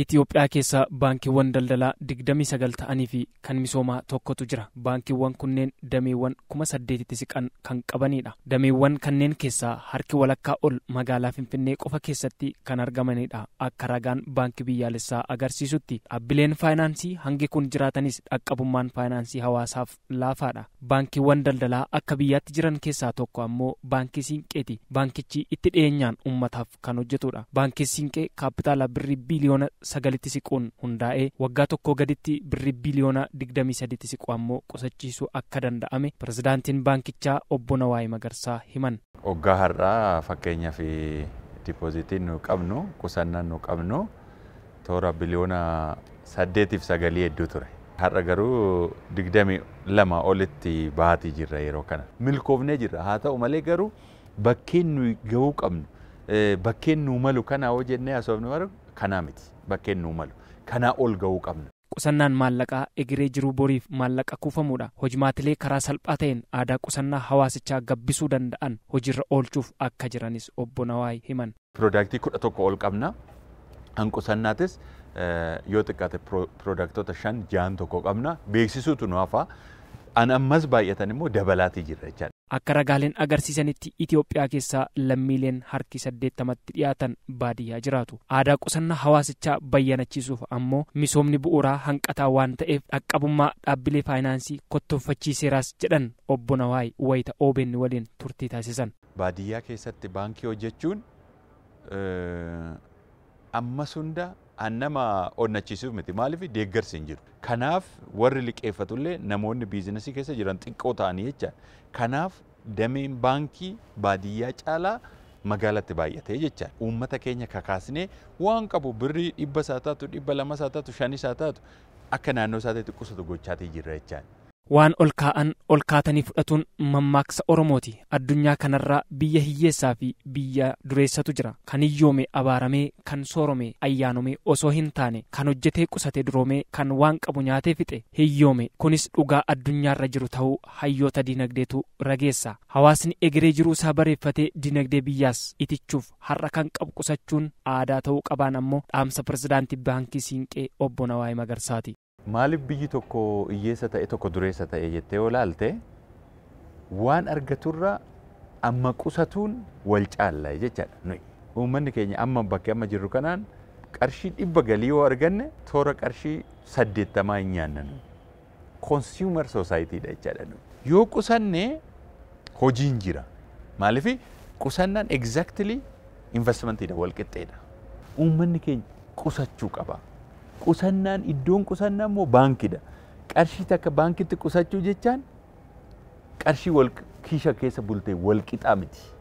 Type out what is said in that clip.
Itiyoophiyaa keessaa baankiiwwan daldalaa sagal ta'anii fi kan misoomaa tokkotu jira. Baankiiwwan kunneen dameewwan kuma saddeetitti siqan kan qabanidha. Dameewwan kanneen keessaa harki walakkaa ol magaalaa Finfinnee qofa keessatti kan argamanidha. Akka ragaan baankii biyyaalessaa agarsiisutti dhaabbileen faayinaansii hangi kun jiraatanis dhaqqabummaan faayinaansii hawaasaaf laafaadha. Baankiiwwan daldalaa akka biyyaatti jiran keessaa tokko ammoo baankii sinqeeti Baankichi itti dhiyeenyaan uummataaf kan hojjetudha. Siinqee sagalitti siquun hundaa'ee waggaa tokkoo gaditti birrii biliyoona 23 siqu ammoo qusachiisu akka danda'ame pirezidaantiin baankichaa obbo Nawaayii Magarsaa himan. Waggaa har'aa fakkeenyaa fi nu qabnu qusannaan nu qabnu toora biliyoona sagalii hedduu ture. Har'a garuu lama olitti baatii jirra yeroo kana. Milkoofnee jirra haa ta'u malee garuu bakkeen nu gahuu qabnu eh, bakkeen nu malu kana hoo jennee asoofnu argu. kanaa miti bakkeen nu malu kanaa ol ga'uu qabna. Qusannaan maallaqaa egiree jiruu boriif maallaqa kuufamuudha. Hojimaatilee karaa salphaa ta'een aadaa qusannaa hawaasichaa gabbisuu danda'an hojiirra oolchuuf akka jiranis obbo Nawaay himan. Piroodaktii kudha tokko ol qabna. Kan qusannaatis yoo xiqqaate piroodaktota shan ja'an tokko qabna. Beeksisuutu nu afaa An ammas baay'atan immoo dabalaatii jira Akka ragaaleen agarsiisanitti Itoophiyaa keessaa lammiileen harki saddeettamatti dhiyaatan baadiyyaa jiraatu. Aadaa qusannaa hawaasichaa bayyanachiisuuf ammoo misoomni bu'uuraa hanqataa waan ta'eef dhaqqabummaa dhaabbilee faayinaansii kottooffachiiseeraas jedhan obbo Nawaay wayita OBN waliin turtii taasisan. Baadiyyaa keessatti baankii hojjechuun ammas hunda annama oonnachisiif miti maaliif deeggarsi hin jiru. Kanaaf warri liqeeffatullee namoonni biizinasii keessa jiran xiqqoo ta'anii jecha kanaaf dameen baankii baadiyyaa caalaa magaalatti baay'atee jecha uummata keenya kakaasnee waan qabu birri dhibba isaa taatu dhibba lama isaa taatu shanii haa taatu akka naannoo isaa xiqqusatu gochaatii jirra jechaan. waan ol kaa'an ol kaatanii fudhatuun mammaaksa oromooti addunyaa kanarraa biyya hiyyeessaa fi biyya dureessatu jira kan hiyyoome abaaramee kan soorome ayyaanome osoo hin taane kan hojjetee qusate duroomee kan waan qabu nyaatee fixe hiyyoome kunis dhugaa addunyaarra jiru ta'uu hayyoota dinagdeetu rageessa hawaasni egeree jiruu isaa bareeffatee dinagdee biyyaas itichuuf har'a kan qabu qusachuun aadaa ta'uu qabaan ammoo dhaamsa pirezidaantii baankii siinqee obbo Nawaayii Magarsaati. maaliif biyyi tokko hiyyeessa ta'e tokko dureessa ta'e jettee yoo ilaalte waan argaturra amma qusatuun wal caalla jechaadha nuyi. Uummanni keenya amma bakkee amma jirru kanaan qarshii dhibba galii yoo arganne toora qarshii saddeettamaa hin nyaanna nuyi. Consumer societyidha jechaadha nuyi. Yoo qusanne hojiin jira. Maaliif qusannaan exactly investimentiidha wal qixxeedha. Uummanni keenya qusachuu qaba. qusannaan iddoon qusannaa immoo dha Qarshii takka baankitti qusachuu jechaan qarshii wal kiisha keessa bultee wal qixaa miti.